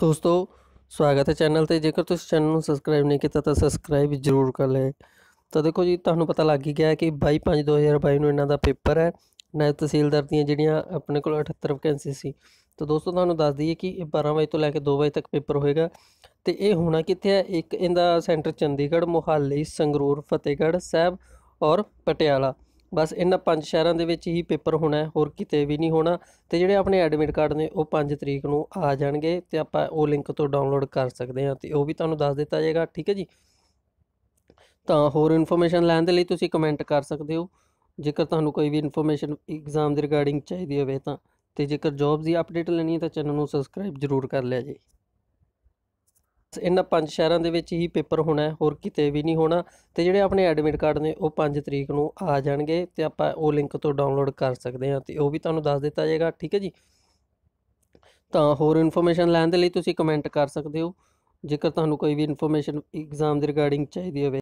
ਦੋਸਤੋ ਸਵਾਗਤ ਹੈ ਚੈਨਲ ਤੇ ਜੇਕਰ ਤੁਸੀਂ ਚੈਨਲ ਨੂੰ ਸਬਸਕ੍ਰਾਈਬ ਨਹੀਂ ਕੀਤਾ ਤਾਂ ਸਬਸਕ੍ਰਾਈਬ ਜ਼ਰੂਰ ਕਰ ਲੈ ਤਾਂ ਦੇਖੋ ਜੀ ਤੁਹਾਨੂੰ ਪਤਾ ਲੱਗ ਹੀ ਗਿਆ ਕਿ 22 5 2022 ਨੂੰ ਇਹਨਾਂ ਦਾ ਪੇਪਰ ਹੈ ਨਾ ਤਹਿਸੀਲਦਾਰ ਦੀਆਂ ਜਿਹੜੀਆਂ ਆਪਣੇ ਕੋਲ 78 ਵੈਕੈਂਸੀ ਸੀ ਤਾਂ ਦੋਸਤੋ ਤੁਹਾਨੂੰ ਦੱਸ ਦਈਏ ਕਿ ਇਹ 12 ਵਜੇ ਤੋਂ ਲੈ ਕੇ 2 ਵਜੇ ਤੱਕ ਪੇਪਰ ਹੋਏਗਾ ਤੇ ਇਹ ਹੋਣਾ ਕਿੱਥੇ ਹੈ ਇੱਕ ਇਹਦਾ ਸੈਂਟਰ ਚੰਡੀਗੜ੍ਹ ਮੁਹਾਲੀ ਸੰਗਰੂਰ ਫਤਿਹਗੜ੍ਹ ਸਾਹਿਬ ਔਰ ਪਟਿਆਲਾ ਬਸ ਇਹਨਾਂ ਪੰਜ ਸ਼ਹਿਰਾਂ ਦੇ ਵਿੱਚ ਹੀ ਪੇਪਰ ਹੋਣਾ ਹੋਰ ਕਿਤੇ ਵੀ ਨਹੀਂ ਹੋਣਾ ਤੇ ਜਿਹੜੇ ਆਪਣੇ ਐਡਮਿਟ ਕਾਰਡ ਨੇ ਉਹ 5 ਤਰੀਕ ਨੂੰ ਆ ਜਾਣਗੇ ਤੇ ਆਪਾਂ ਉਹ ਲਿੰਕ ਤੋਂ ਡਾਊਨਲੋਡ ਕਰ ਸਕਦੇ ਹਾਂ ਤੇ ਉਹ ਵੀ ਤੁਹਾਨੂੰ ਦੱਸ ਦਿੱਤਾ ਜਾਏਗਾ ਠੀਕ ਹੈ ਜੀ ਤਾਂ ਹੋਰ ਇਨਫੋਰਮੇਸ਼ਨ ਲੈਣ ਦੇ ਲਈ ਤੁਸੀਂ ਕਮੈਂਟ ਕਰ ਸਕਦੇ ਹੋ ਜੇਕਰ ਤੁਹਾਨੂੰ ਕੋਈ ਵੀ ਇਨਫੋਰਮੇਸ਼ਨ ਐਗਜ਼ਾਮ ਦੇ ਰਿਗਾਰਡਿੰਗ ਚਾਹੀਦੀ ਹੋਵੇ ਤਾਂ ਤੇ ਜੇਕਰ ਜੌਬਸ ਦੀ ਅਪਡੇਟ ਲੈਣੀ ਹੈ ਤਾਂ ਚੈਨਲ ਨੂੰ ਸਬਸਕ੍ਰਾਈਬ ਜ਼ਰੂਰ ਕਰ ਲਿਆ ਜੀ ਇਹਨਾਂ ਪੰਜ ਸ਼ਹਿਰਾਂ ਦੇ ਵਿੱਚ ਹੀ ਪੇਪਰ ਹੋਣਾ ਹੋਰ ਕਿਤੇ ਵੀ ਨਹੀਂ ਹੋਣਾ ਤੇ ਜਿਹੜੇ ਆਪਣੇ ਐਡਮਿਟ ਕਾਰਡ ਨੇ ਉਹ 5 ਤਰੀਕ ਨੂੰ ਆ ਜਾਣਗੇ ਤੇ ਆਪਾਂ ਉਹ ਲਿੰਕ ਤੋਂ ਡਾਊਨਲੋਡ ਕਰ ਸਕਦੇ ਹਾਂ ਤੇ ਉਹ ਵੀ ਤੁਹਾਨੂੰ ਦੱਸ ਦਿੱਤਾ ਜਾਏਗਾ ਠੀਕ ਹੈ ਜੀ ਤਾਂ ਹੋਰ ਇਨਫੋਰਮੇਸ਼ਨ ਲੈਣ ਦੇ ਲਈ ਤੁਸੀਂ ਕਮੈਂਟ ਕਰ ਸਕਦੇ ਹੋ ਜੇਕਰ ਤੁਹਾਨੂੰ ਕੋਈ ਵੀ ਇਨਫੋਰਮੇਸ਼ਨ ਐਗਜ਼ਾਮ ਦੇ ਰਿਗਾਰਡਿੰਗ ਚਾਹੀਦੀ ਹੋਵੇ